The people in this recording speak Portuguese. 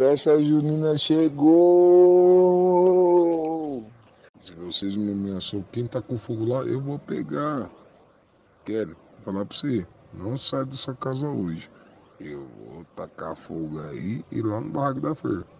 Festa junina chegou! Se vocês me ameaçam, quem tá com fogo lá, eu vou pegar. Quero falar pra você, não sai dessa casa hoje. Eu vou tacar fogo aí e lá no barraco da feira.